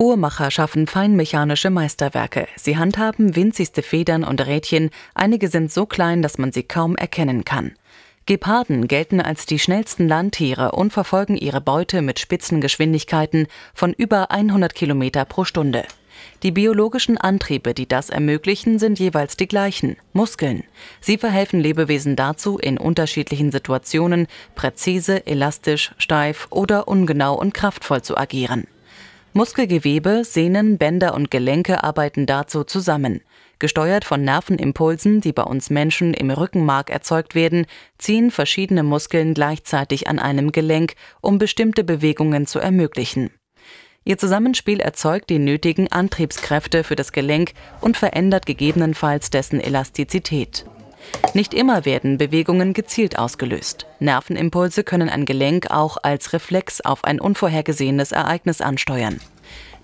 Uhrmacher schaffen feinmechanische Meisterwerke. Sie handhaben winzigste Federn und Rädchen, einige sind so klein, dass man sie kaum erkennen kann. Geparden gelten als die schnellsten Landtiere und verfolgen ihre Beute mit Spitzengeschwindigkeiten von über 100 Kilometer pro Stunde. Die biologischen Antriebe, die das ermöglichen, sind jeweils die gleichen, Muskeln. Sie verhelfen Lebewesen dazu, in unterschiedlichen Situationen präzise, elastisch, steif oder ungenau und kraftvoll zu agieren. Muskelgewebe, Sehnen, Bänder und Gelenke arbeiten dazu zusammen. Gesteuert von Nervenimpulsen, die bei uns Menschen im Rückenmark erzeugt werden, ziehen verschiedene Muskeln gleichzeitig an einem Gelenk, um bestimmte Bewegungen zu ermöglichen. Ihr Zusammenspiel erzeugt die nötigen Antriebskräfte für das Gelenk und verändert gegebenenfalls dessen Elastizität. Nicht immer werden Bewegungen gezielt ausgelöst. Nervenimpulse können ein Gelenk auch als Reflex auf ein unvorhergesehenes Ereignis ansteuern.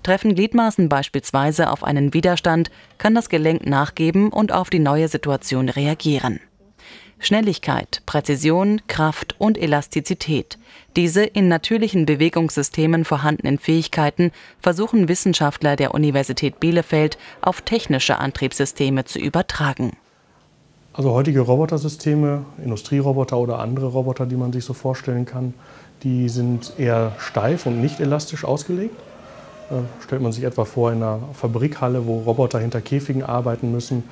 Treffen Gliedmaßen beispielsweise auf einen Widerstand, kann das Gelenk nachgeben und auf die neue Situation reagieren. Schnelligkeit, Präzision, Kraft und Elastizität. Diese in natürlichen Bewegungssystemen vorhandenen Fähigkeiten versuchen Wissenschaftler der Universität Bielefeld auf technische Antriebssysteme zu übertragen. Also heutige Robotersysteme, Industrieroboter oder andere Roboter, die man sich so vorstellen kann, die sind eher steif und nicht elastisch ausgelegt. Äh, stellt man sich etwa vor in einer Fabrikhalle, wo Roboter hinter Käfigen arbeiten müssen,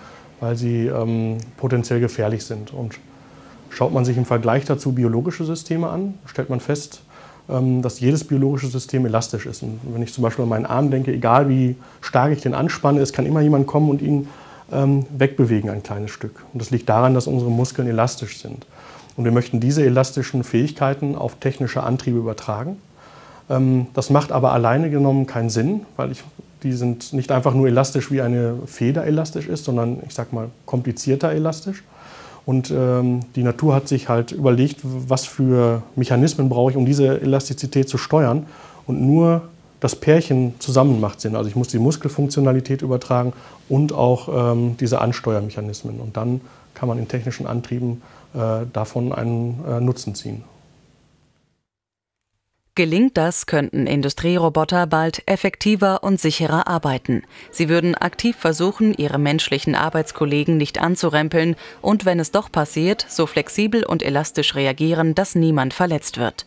weil sie ähm, potenziell gefährlich sind. Und schaut man sich im Vergleich dazu biologische Systeme an, stellt man fest, ähm, dass jedes biologische System elastisch ist. Und wenn ich zum Beispiel an meinen Arm denke, egal wie stark ich den anspanne, es kann immer jemand kommen und ihn ähm, wegbewegen ein kleines Stück. Und das liegt daran, dass unsere Muskeln elastisch sind. Und wir möchten diese elastischen Fähigkeiten auf technische Antriebe übertragen. Ähm, das macht aber alleine genommen keinen Sinn, weil ich, die sind nicht einfach nur elastisch, wie eine Feder elastisch ist, sondern ich sag mal komplizierter elastisch. Und ähm, die Natur hat sich halt überlegt, was für Mechanismen brauche ich, um diese Elastizität zu steuern. Und nur das Pärchen zusammen macht Sinn. Also ich muss die Muskelfunktionalität übertragen und auch ähm, diese Ansteuermechanismen. Und dann kann man in technischen Antrieben äh, davon einen äh, Nutzen ziehen. Gelingt das, könnten Industrieroboter bald effektiver und sicherer arbeiten. Sie würden aktiv versuchen, ihre menschlichen Arbeitskollegen nicht anzurempeln und wenn es doch passiert, so flexibel und elastisch reagieren, dass niemand verletzt wird.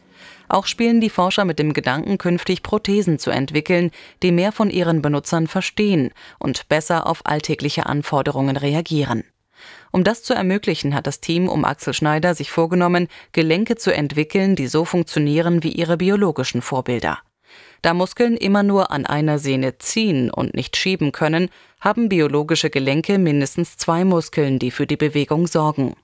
Auch spielen die Forscher mit dem Gedanken, künftig Prothesen zu entwickeln, die mehr von ihren Benutzern verstehen und besser auf alltägliche Anforderungen reagieren. Um das zu ermöglichen, hat das Team um Axel Schneider sich vorgenommen, Gelenke zu entwickeln, die so funktionieren wie ihre biologischen Vorbilder. Da Muskeln immer nur an einer Sehne ziehen und nicht schieben können, haben biologische Gelenke mindestens zwei Muskeln, die für die Bewegung sorgen.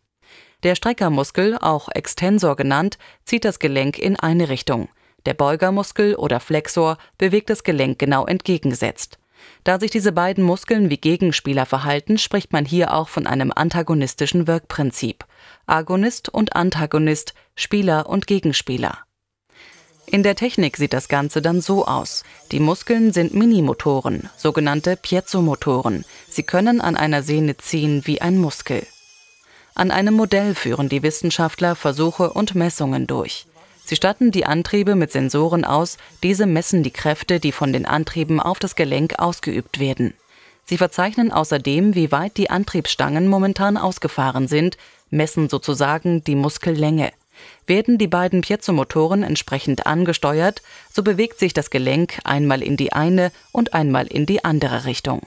Der Streckermuskel, auch Extensor genannt, zieht das Gelenk in eine Richtung. Der Beugermuskel oder Flexor bewegt das Gelenk genau entgegengesetzt. Da sich diese beiden Muskeln wie Gegenspieler verhalten, spricht man hier auch von einem antagonistischen Wirkprinzip. Agonist und Antagonist, Spieler und Gegenspieler. In der Technik sieht das Ganze dann so aus. Die Muskeln sind Minimotoren, sogenannte Piezomotoren. Sie können an einer Sehne ziehen wie ein Muskel. An einem Modell führen die Wissenschaftler Versuche und Messungen durch. Sie statten die Antriebe mit Sensoren aus, diese messen die Kräfte, die von den Antrieben auf das Gelenk ausgeübt werden. Sie verzeichnen außerdem, wie weit die Antriebsstangen momentan ausgefahren sind, messen sozusagen die Muskellänge. Werden die beiden Piezomotoren entsprechend angesteuert, so bewegt sich das Gelenk einmal in die eine und einmal in die andere Richtung.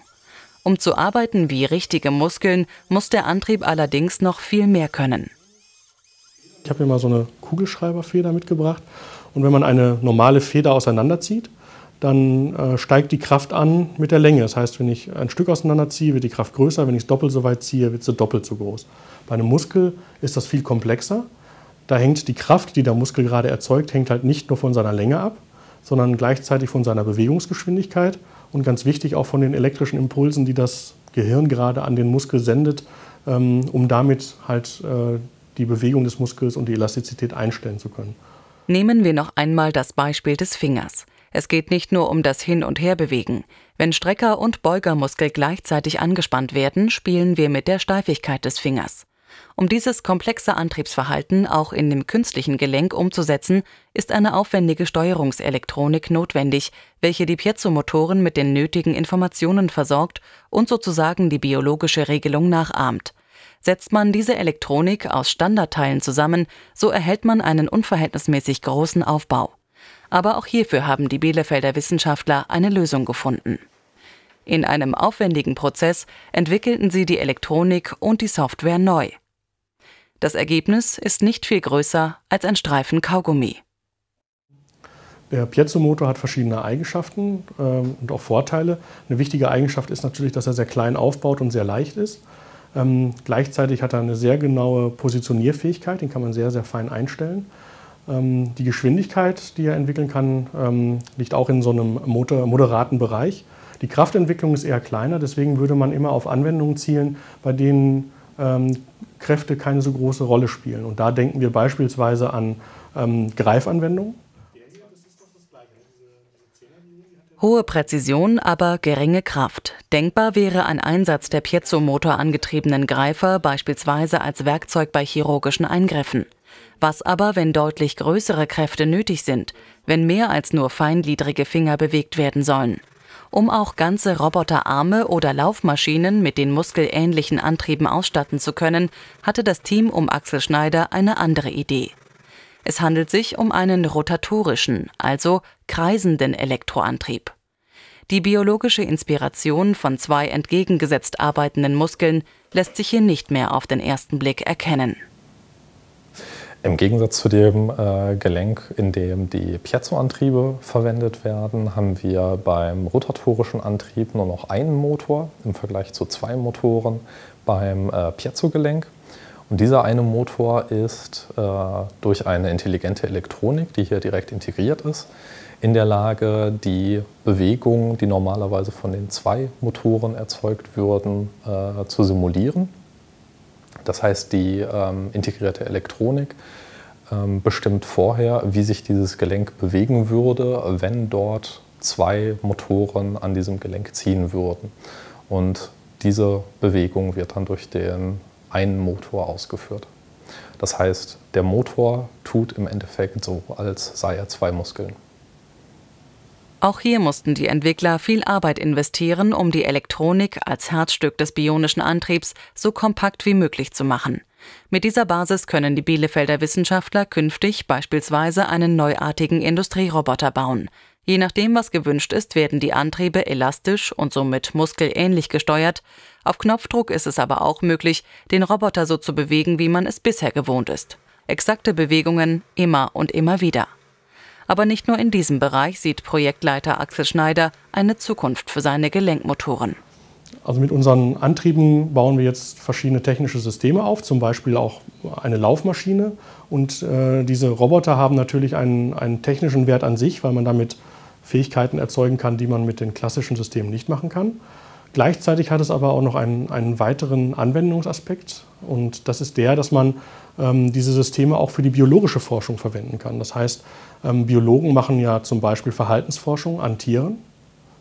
Um zu arbeiten wie richtige Muskeln, muss der Antrieb allerdings noch viel mehr können. Ich habe mir mal so eine Kugelschreiberfeder mitgebracht. Und wenn man eine normale Feder auseinanderzieht, dann äh, steigt die Kraft an mit der Länge. Das heißt, wenn ich ein Stück auseinanderziehe, wird die Kraft größer. Wenn ich es doppelt so weit ziehe, wird sie doppelt so groß. Bei einem Muskel ist das viel komplexer. Da hängt die Kraft, die der Muskel gerade erzeugt, hängt halt nicht nur von seiner Länge ab, sondern gleichzeitig von seiner Bewegungsgeschwindigkeit und ganz wichtig auch von den elektrischen Impulsen, die das Gehirn gerade an den Muskel sendet, ähm, um damit halt äh, die Bewegung des Muskels und die Elastizität einstellen zu können. Nehmen wir noch einmal das Beispiel des Fingers. Es geht nicht nur um das Hin- und Herbewegen. Wenn Strecker und Beugermuskel gleichzeitig angespannt werden, spielen wir mit der Steifigkeit des Fingers. Um dieses komplexe Antriebsverhalten auch in dem künstlichen Gelenk umzusetzen, ist eine aufwendige Steuerungselektronik notwendig, welche die Piezo-Motoren mit den nötigen Informationen versorgt und sozusagen die biologische Regelung nachahmt. Setzt man diese Elektronik aus Standardteilen zusammen, so erhält man einen unverhältnismäßig großen Aufbau. Aber auch hierfür haben die Bielefelder Wissenschaftler eine Lösung gefunden. In einem aufwendigen Prozess entwickelten sie die Elektronik und die Software neu. Das Ergebnis ist nicht viel größer als ein Streifen Kaugummi. Der Piezo-Motor hat verschiedene Eigenschaften ähm, und auch Vorteile. Eine wichtige Eigenschaft ist natürlich, dass er sehr klein aufbaut und sehr leicht ist. Ähm, gleichzeitig hat er eine sehr genaue Positionierfähigkeit, den kann man sehr, sehr fein einstellen. Ähm, die Geschwindigkeit, die er entwickeln kann, ähm, liegt auch in so einem Motor, moderaten Bereich. Die Kraftentwicklung ist eher kleiner, deswegen würde man immer auf Anwendungen zielen, bei denen ähm, Kräfte keine so große Rolle spielen. Und da denken wir beispielsweise an ähm, Greifanwendungen. Hohe Präzision, aber geringe Kraft. Denkbar wäre ein Einsatz der Piezomotor angetriebenen Greifer beispielsweise als Werkzeug bei chirurgischen Eingriffen. Was aber, wenn deutlich größere Kräfte nötig sind, wenn mehr als nur feingliedrige Finger bewegt werden sollen? um auch ganze Roboterarme oder Laufmaschinen mit den muskelähnlichen Antrieben ausstatten zu können, hatte das Team um Axel Schneider eine andere Idee. Es handelt sich um einen rotatorischen, also kreisenden Elektroantrieb. Die biologische Inspiration von zwei entgegengesetzt arbeitenden Muskeln lässt sich hier nicht mehr auf den ersten Blick erkennen. Im Gegensatz zu dem äh, Gelenk, in dem die Piezo-Antriebe verwendet werden, haben wir beim rotatorischen Antrieb nur noch einen Motor im Vergleich zu zwei Motoren beim äh, Piezo-Gelenk. Und dieser eine Motor ist äh, durch eine intelligente Elektronik, die hier direkt integriert ist, in der Lage, die Bewegungen, die normalerweise von den zwei Motoren erzeugt würden, äh, zu simulieren das heißt, die ähm, integrierte Elektronik ähm, bestimmt vorher, wie sich dieses Gelenk bewegen würde, wenn dort zwei Motoren an diesem Gelenk ziehen würden. Und diese Bewegung wird dann durch den einen Motor ausgeführt. Das heißt, der Motor tut im Endeffekt so, als sei er zwei Muskeln. Auch hier mussten die Entwickler viel Arbeit investieren, um die Elektronik als Herzstück des bionischen Antriebs so kompakt wie möglich zu machen. Mit dieser Basis können die Bielefelder Wissenschaftler künftig beispielsweise einen neuartigen Industrieroboter bauen. Je nachdem, was gewünscht ist, werden die Antriebe elastisch und somit muskelähnlich gesteuert. Auf Knopfdruck ist es aber auch möglich, den Roboter so zu bewegen, wie man es bisher gewohnt ist. Exakte Bewegungen immer und immer wieder. Aber nicht nur in diesem Bereich sieht Projektleiter Axel Schneider eine Zukunft für seine Gelenkmotoren. Also mit unseren Antrieben bauen wir jetzt verschiedene technische Systeme auf, zum Beispiel auch eine Laufmaschine. Und äh, diese Roboter haben natürlich einen, einen technischen Wert an sich, weil man damit Fähigkeiten erzeugen kann, die man mit den klassischen Systemen nicht machen kann. Gleichzeitig hat es aber auch noch einen, einen weiteren Anwendungsaspekt. Und das ist der, dass man ähm, diese Systeme auch für die biologische Forschung verwenden kann. Das heißt, ähm, Biologen machen ja zum Beispiel Verhaltensforschung an Tieren,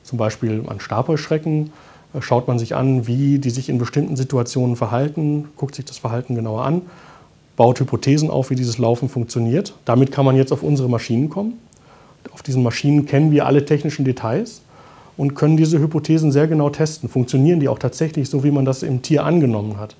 zum Beispiel an Stapelschrecken. Äh, schaut man sich an, wie die sich in bestimmten Situationen verhalten, guckt sich das Verhalten genauer an, baut Hypothesen auf, wie dieses Laufen funktioniert. Damit kann man jetzt auf unsere Maschinen kommen. Auf diesen Maschinen kennen wir alle technischen Details und können diese Hypothesen sehr genau testen. Funktionieren die auch tatsächlich so, wie man das im Tier angenommen hat?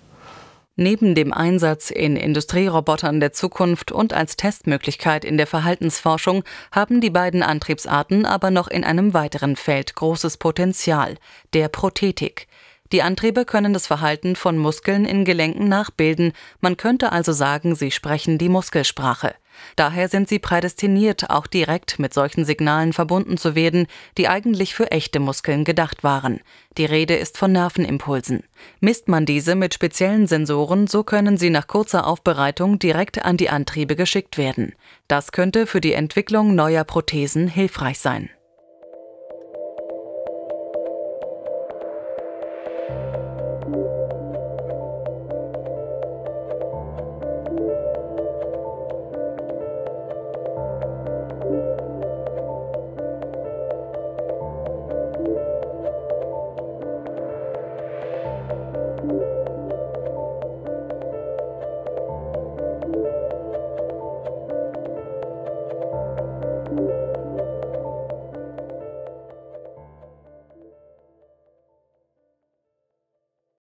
Neben dem Einsatz in Industrierobotern der Zukunft und als Testmöglichkeit in der Verhaltensforschung haben die beiden Antriebsarten aber noch in einem weiteren Feld großes Potenzial, der Prothetik. Die Antriebe können das Verhalten von Muskeln in Gelenken nachbilden, man könnte also sagen, sie sprechen die Muskelsprache. Daher sind sie prädestiniert, auch direkt mit solchen Signalen verbunden zu werden, die eigentlich für echte Muskeln gedacht waren. Die Rede ist von Nervenimpulsen. Misst man diese mit speziellen Sensoren, so können sie nach kurzer Aufbereitung direkt an die Antriebe geschickt werden. Das könnte für die Entwicklung neuer Prothesen hilfreich sein.